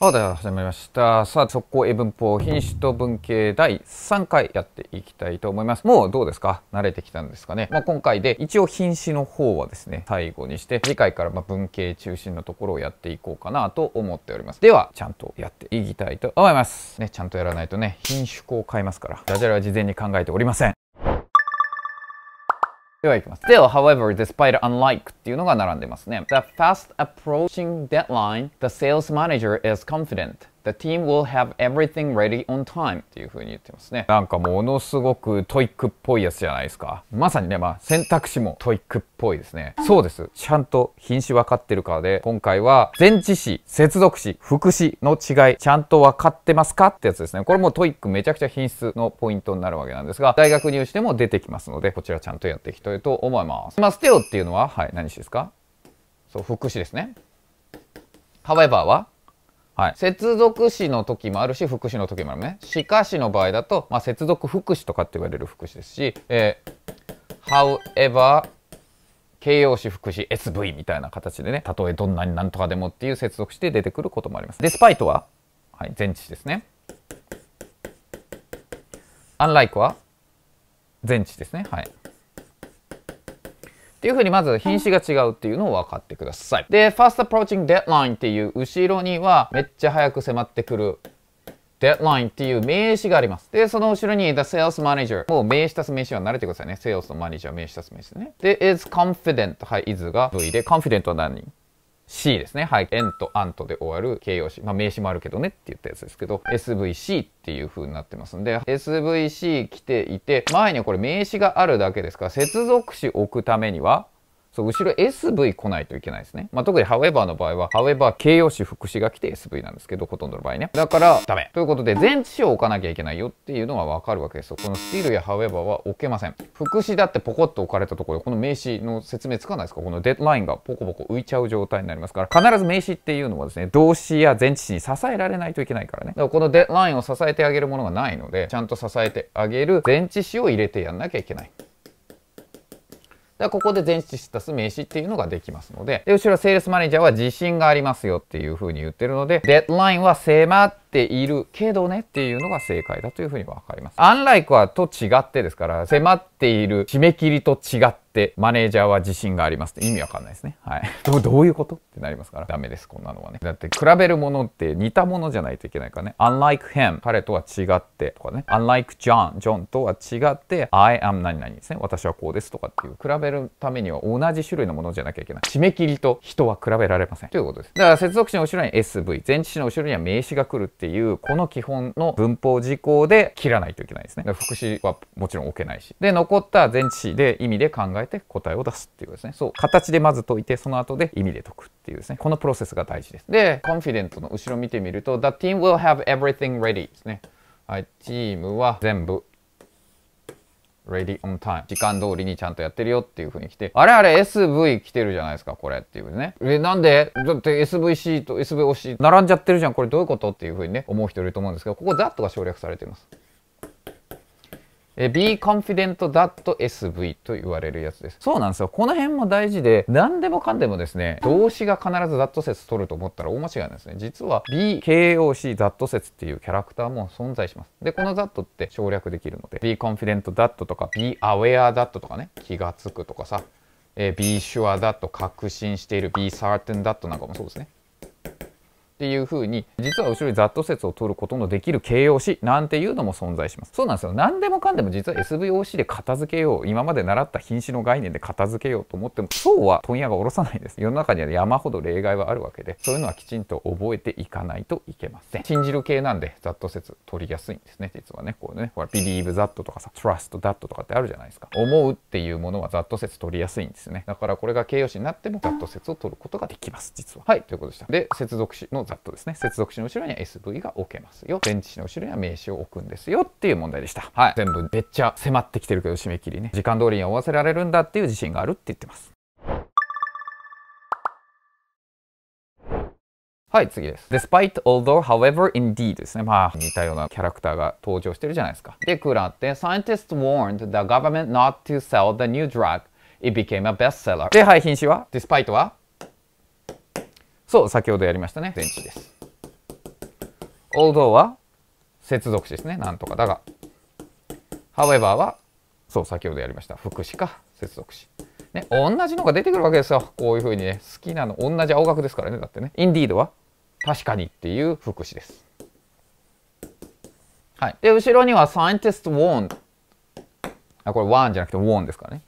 あでは始まりましたさあ速攻英文法品種と文系第3回やっていきたいと思いますもうどうですか慣れてきたんですかね、まあ、今回で一応品種の方はですね最後にして次回からま文系中心のところをやっていこうかなと思っておりますではちゃんとやっていきたいと思いますねちゃんとやらないとね品種こう変えますからダジャレは事前に考えておりませんではいきます。Still, however, despite unlike っていうのが並んでますね。The fast approaching deadline, the sales manager is confident The team will have everything ready on time っていう風に言ってますね。なんかものすごくトイックっぽいやつじゃないですか。まさにね、まあ選択肢もトイックっぽいですね。そうです。ちゃんと品種分かってるからで、今回は前置詞、接続詞、副詞の違い、ちゃんと分かってますかってやつですね。これもトイックめちゃくちゃ品質のポイントになるわけなんですが、大学入試でも出てきますので、こちらちゃんとやっていきたいと思います。まあ、ステオっていうのは、はい、何詞ですかそう、副詞ですね。However ははい、接続詞の時もあるし副詞の時もあるねしかしの場合だと、まあ、接続副詞とかって言われる副詞ですし、えー、however 形容詞副詞 SV みたいな形でねたとえどんなになんとかでもっていう接続詞で出てくることもありますデスパイトは、はい、前置詞ですね unlike は前置詞ですねはいっていうふうにまず品種が違うっていうのを分かってください。で、fast approaching deadline っていう後ろにはめっちゃ早く迫ってくる deadline っていう名詞があります。で、その後ろに the sales manager もう名詞足す名詞は慣れてくださいね。sales のマネージャー名詞足す名詞ね。で、is confident はい、is が V で confident は何 C ですね。はい。円とアンとで終わる形容詞。まあ名詞もあるけどねって言ったやつですけど、SVC っていう風になってますんで、SVC 来ていて、前にこれ名詞があるだけですから、接続詞置くためには、そう後ろ SV 来ないといけないですね。まあ、特に However の場合は However 形容詞副詞が来て SV なんですけどほとんどの場合ね。だからダメ。ということで前置詞を置かなきゃいけないよっていうのがわかるわけですよ。この Still や However は置けません。副詞だってポコッと置かれたところこの名詞の説明つかないですかこのデッドラインがポコポコ浮いちゃう状態になりますから必ず名詞っていうのはですね動詞や前置詞に支えられないといけないからね。だからこのデッドラインを支えてあげるものがないのでちゃんと支えてあげる前置詞を入れてやんなきゃいけない。でここで前置詞足す名詞っていうのができますのでで後ろセールスマネージャーは自信がありますよっていうふうに言ってるのでデッドラインは迫っっているけどねっていうのが正解だというふうにわかります。アンライクはと違ってですから、迫っている締め切りと違って、マネージャーは自信がありますって意味わかんないですね。はい。どういうことってなりますから、ダメです、こんなのはね。だって、比べるものって似たものじゃないといけないからね。unlike him 彼とは違ってとかね。unlike John ジョンとは違って、I am 何々ですね。私はこうですとかっていう。比べるためには同じ種類のものじゃなきゃいけない。締め切りと人は比べられません。ということです。だから、接続詞の後ろに SV、前置詞の後ろには名詞が来るっていうこの基本の文法事項で切らないといけないですね。副詞はもちろん置けないし。で残った前置詞で意味で考えて答えを出すっていうことですね。そう形でまず解いてその後で意味で解くっていうですね。このプロセスが大事です。でコンフィデントの後ろ見てみると The team will have everything ready ですね。はい、チームは全部 ready on time 時間通りにちゃんとやってるよっていう風に来てあれあれ SV 来てるじゃないですかこれっていうねえなんでだって SVC と SVOC 並んじゃってるじゃんこれどういうことっていう風にね思う人いると思うんですけどここ that が省略されていますえ be confident.sv と言われるやつです。そうなんですよ。この辺も大事で、何でもかんでもですね、動詞が必ず that 説取ると思ったら大間違いなんですね。実は b KOC that 説っていうキャラクターも存在します。で、この that って省略できるので、be confident that とか be aware that とかね、気がつくとかさ、えー、be sure that 確信している be certain that なんかもそうですね。っていうふうに実は後ろにと説を取ることのできる形容詞なんていうのも存在しますそうなんですよ何でもかんでも実は SVOC で片付けよう今まで習った品詞の概念で片付けようと思ってもそうは問屋が下ろさないです世の中には山ほど例外はあるわけでそういうのはきちんと覚えていかないといけません信じる系なんでと説取りやすいんですね実はねこうねほら believe that とかさ trust that とかってあるじゃないですか思うっていうものはと説取りやすいんですねだからこれが形容詞になってもと説を取ることができます実ははいということでしたで接続詞のですね。接続詞の後ろには SV が置けますよ。電池詞の後ろには名詞を置くんですよっていう問題でした。はい。全部めっちゃ迫ってきてるけど締め切りね。時間通りに終わせられるんだっていう自信があるって言ってます。はい、次です。Despite, although, however, indeed ですね。まあ、似たようなキャラクターが登場してるじゃないですか。で、クーラーって、Scientists warned the government not to sell the new drug. It became a bestseller. で、はい、品種は ?Despite はそう先ほどやりましたね電池です although は接続詞ですねなんとかだが however はそう先ほどやりました副詞か接続詞ね同じのが出てくるわけですよこういうふうにね好きなの同じ青学ですからねだってね indeed は確かにっていう副詞ですはいで後ろには scientist warned あこれ warn じゃなくて warn ですからね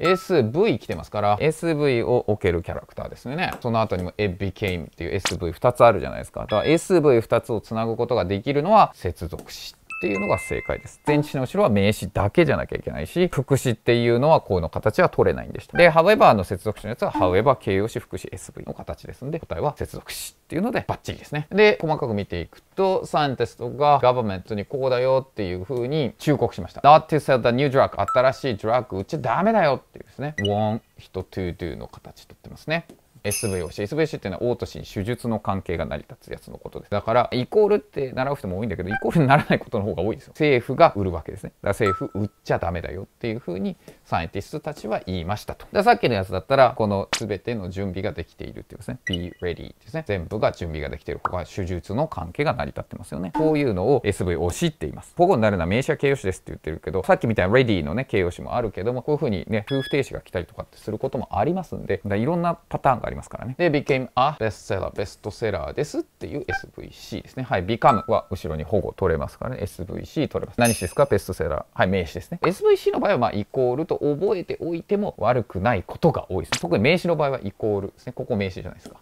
SV 来てますから SV を置けるキャラクターですねその後にも It became っていう SV2 つあるじゃないですかだから SV2 つをつなぐことができるのは接続詞っていうのが正解です前置詞の後ろは名詞だけじゃなきゃいけないし副詞っていうのはこの形は取れないんでしたで however の接続詞のやつは however 形容詞副詞 SV の形ですんで答えは接続詞っていうのでバッチリですねで細かく見ていくとサイエンテストがガバメントにこうだよっていうふうに忠告しました Not to sell the new drug 新しいドラッグ打っちゃダメだよっていうですね o n t 人 to do の形とってますね SVOC。SVOC っていうのは、オートシー手術の関係が成り立つやつのことです。だから、イコールって習う人も多いんだけど、イコールにならないことの方が多いですよ。政府が売るわけですね。だから政府売っちゃダメだよっていうふうに、サイエンティストたちは言いましたと。さっきのやつだったら、この全ての準備ができているっていうですね。be ready ですね。全部が準備ができている。他、手術の関係が成り立ってますよね。こういうのを SVOC って言います。保護になるのは名詞は形容詞ですって言ってるけど、さっきみたいな ready のね、形容詞もあるけども、こういうふうにね、夫婦停止が来たりとかってすることもありますんで、だいろんなパターンがあります。ますからね。で、became a bestseller ベストセラーですっていう SVC ですね。はい、become は後ろに保護取れますからね。SVC 取れます。何詞ですかベストセラー。はい、名詞ですね。SVC の場合は、まあ、イコールと覚えておいても悪くないことが多いですね。特に名詞の場合はイコールですね。ここ名詞じゃないですか。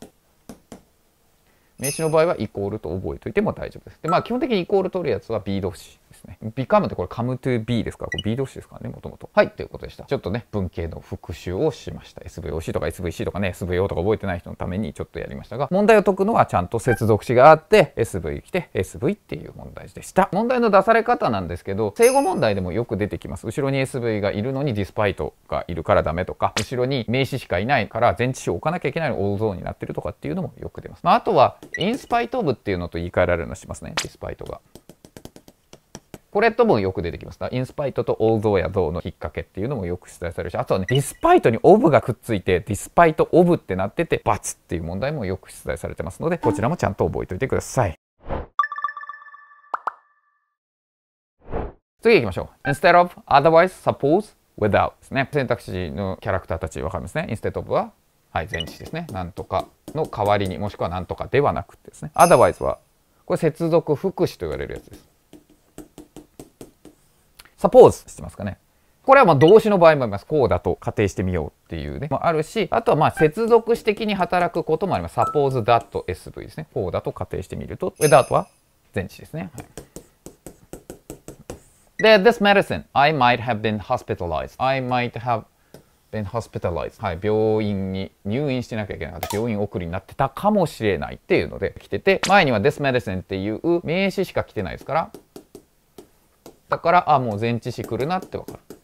名詞の場合はイコールと覚えておいても大丈夫です。で、まあ基本的にイコール取るやつは be 動詞ですね。become ってこれ come to be ですから、b 動詞ですからね、もともと。はい、ということでした。ちょっとね、文系の復習をしました。SVOC とか SVC とかね、SVO とか覚えてない人のためにちょっとやりましたが、問題を解くのはちゃんと接続詞があって、SV 来て SV っていう問題でした。問題の出され方なんですけど、正語問題でもよく出てきます。後ろに SV がいるのに despite がいるからダメとか、後ろに名詞しかいないから前置詞を置かなきゃいけないの a l t h になってるとかっていうのもよく出ます。まあ、あとは、インスパイト部っていうのと言い換えられるのしますね。ディスパイトが。これともよく出てきます。インスパイトと大像や像の引っ掛けっていうのもよく出題されるし、あとはね、ディスパイトにオブがくっついて、ディスパイトオブってなってて、バツっていう問題もよく出題されてますので、こちらもちゃんと覚えておいてください。次行きましょう。instead of, otherwise, suppose, without ですね。選択肢のキャラクターたちわかりますね。instead of ははい、前置詞ですね。なんとかの代わりに、もしくはなんとかではなくてですね。otherwise は、これ接続副詞と言われるやつです。suppose してますかね。これはまあ動詞の場合もあります。こうだと仮定してみようっていうね。もあるし、あとはまあ接続詞的に働くこともあります。suppose that SV ですね。こうだと仮定してみると。え、that は前置詞ですね。はい、で、this medicine, I might have been hospitalized. I might have then hospitalized、はい、病院に入院してなきゃいけなかった病院送りになってたかもしれないっていうので来てて前には this medicine っていう名詞しか来てないですからだからあもう前置詞来るなって分かる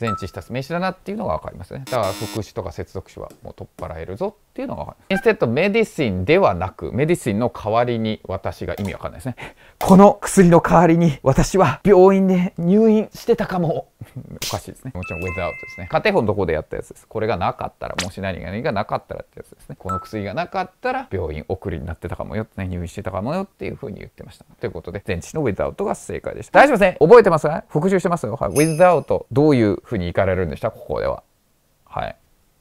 前置した名詞だなっていうのが分かりますねだから副詞とか接続詞はもう取っ払えるぞっていうのが分かん instead メディシンではなく、メディシンの代わりに私が意味わかんないですね。この薬の代わりに私は病院で入院してたかも。おかしいですね。もちろん without ですね。家庭法のとこでやったやつです。これがなかったら、もし何が何がなかったらってやつですね。この薬がなかったら病院送りになってたかもよ、ね、入院してたかもよっていうふうに言ってました。ということで、前置の without が正解でした。大丈夫ですね。覚えてますか復習してますよ。はい。without どういうふうに行かれるんでしたここでは。はい。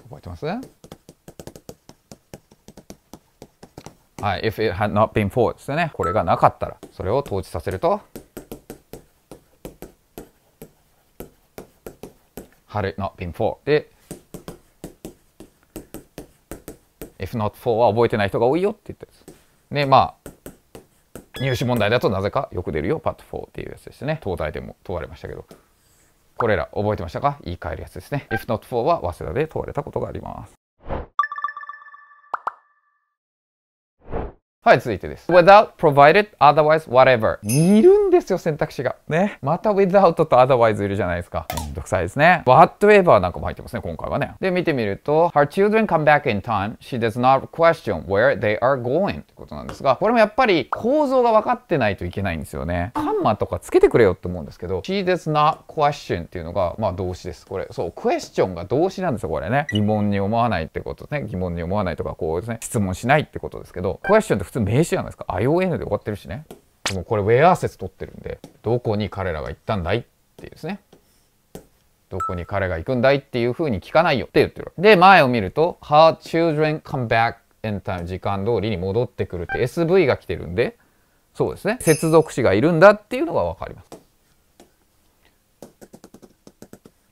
覚えてますはい、if it had not been for ですね。これがなかったら、それを統治させると、had it not been for で、if not for は覚えてない人が多いよって言ったやつ。で、まあ、入試問題だとなぜかよく出るよ、p a r t 4っていうやつですね。東大でも問われましたけど。これら覚えてましたか言い換えるやつですね。If not for は早稲田で問われたことがあります。はい、続いてです。without, provided, otherwise, whatever。いるんですよ、選択肢が。ね。また without と otherwise いるじゃないですか。めんどくさいですね。whatever なんかも入ってますね、今回はね。で、見てみると、her children come back in time, she does not question where they are going ってことなんですが、これもやっぱり構造が分かってないといけないんですよね。カンマとかつけてくれよって思うんですけど、she does not question っていうのが、まあ動詞です。これ、そう、question が動詞なんですよ、これね。疑問に思わないってことですね。疑問に思わないとか、こうですね、質問しないってことですけど、question っ通名詞じゃないですか ION で終わってるしねでもこれウェア説取ってるんでどこに彼らが行ったんだいっていうですねどこに彼が行くんだいっていうふうに聞かないよって言ってるで前を見ると Her children come back in time 時間通りに戻ってくるって SV が来てるんでそうですね接続詞がいるんだっていうのが分かります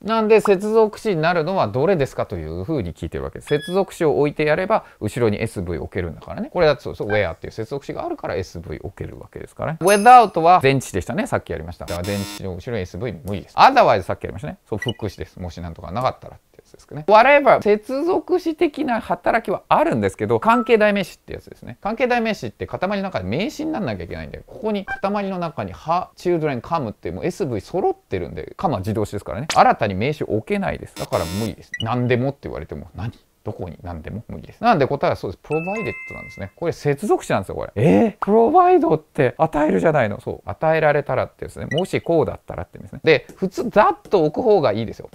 なんで接続詞になるのはどれですかというふうに聞いてるわけです。接続詞を置いてやれば後ろに SV 置けるんだからね。これだとそうそう where っていう接続詞があるから SV 置けるわけですからね。without は前置でしたね。さっきやりました。だから前置の後ろに SV 無理です。otherwise さっきやりましたね。そう、副詞です。もし何とかなかったら。ですかね。whatever 接続詞的な働きはあるんですけど関係代名詞ってやつですね。関係代名詞って塊の中で名詞にならなきゃいけないんでここに塊の中に「は」「children」「come」ってもう SV 揃ってるんで「come」は自動詞ですからね新たに名刺置けないです。だから無理です。何でもって言われても何どこに何でも無理です。なんで答えはそうです。プロバイデットなんですね。これ接続詞なんですよ、これ。えー、プロバイドって与えるじゃないの。そう。与えられたらってですね。もしこうだったらってですね。で、普通、ざっと置く方がいいですよ。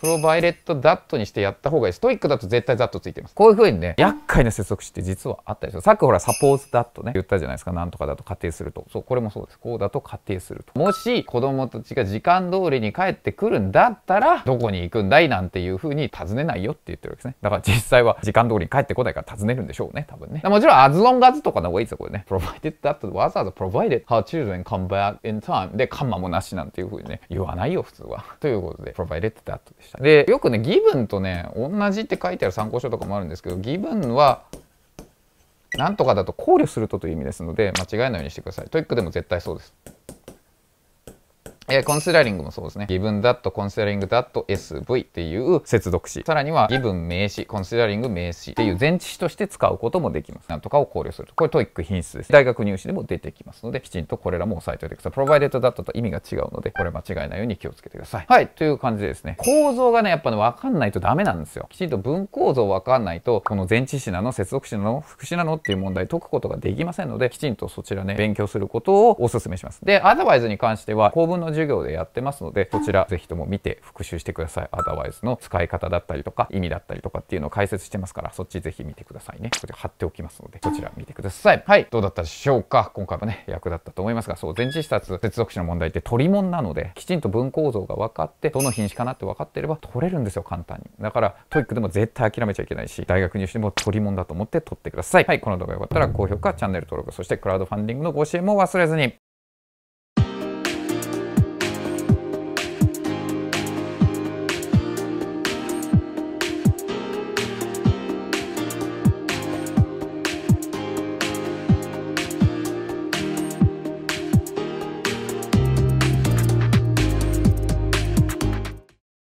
プロバイレットダットにしてやった方がいい。ストイックだと絶対ダットついてます。こういう風にね、厄介な接続詞って実はあったでしょ。さっきほら、サポーズダットね、言ったじゃないですか。なんとかだと仮定すると。そう、これもそうです。こうだと仮定すると。もし、子供たちが時間通りに帰ってくるんだったら、どこに行くんだいなんていう風に尋ねないよって言ってるわけですね。だから実際は時間通りに帰ってこないから尋ねるんでしょうね、多分ね。もちろん、アズオンガズとかの方がいいですよ、これね。プロバイレットダット、わざわざ provided her children come back in time で、カンマもなしなんていう風にね、言わないよ、普通は。ということで、プロバイレットダットでした。した。で、よくね、義文とね、同じって書いてある参考書とかもあるんですけど、義文は、なんとかだと考慮するとという意味ですので、間違えないようにしてください。トイックでも絶対そうです。えー、コンシダリングもそうですね。given that, considering that, sv っていう接続詞。さらには given 名詞、considering 名詞っていう前置詞として使うこともできます。なんとかを考慮すると。これトイック品質です。大学入試でも出てきますので、きちんとこれらも押さえておいてください。provided that と意味が違うので、これ間違いないように気をつけてください。はい、という感じでですね。構造がね、やっぱね、わかんないとダメなんですよ。きちんと文構造わかんないと、この前置詞なの、接続詞なの、副詞なのっていう問題解くことができませんので、きちんとそちらね、勉強することをお勧めします。で、アドバイスに関しては、構文の授業でやってますのでこちら是非とも見て復習してくださいアドバイスの使い方だったりとか意味だったりとかっていうのを解説してますからそっち是非見てくださいねこちら貼っておきますのでこちら見てくださいはいどうだったでしょうか今回もね役立ったと思いますがそう前置視察接続詞の問題って取りもんなのできちんと文構造が分かってどの品種かなって分かってれば取れるんですよ簡単にだからトイックでも絶対諦めちゃいけないし大学入試でも取りもんだと思って取ってくださいはいこの動画が良かったら高評価チャンネル登録そしてクラウドファンディングのご支援も忘れずに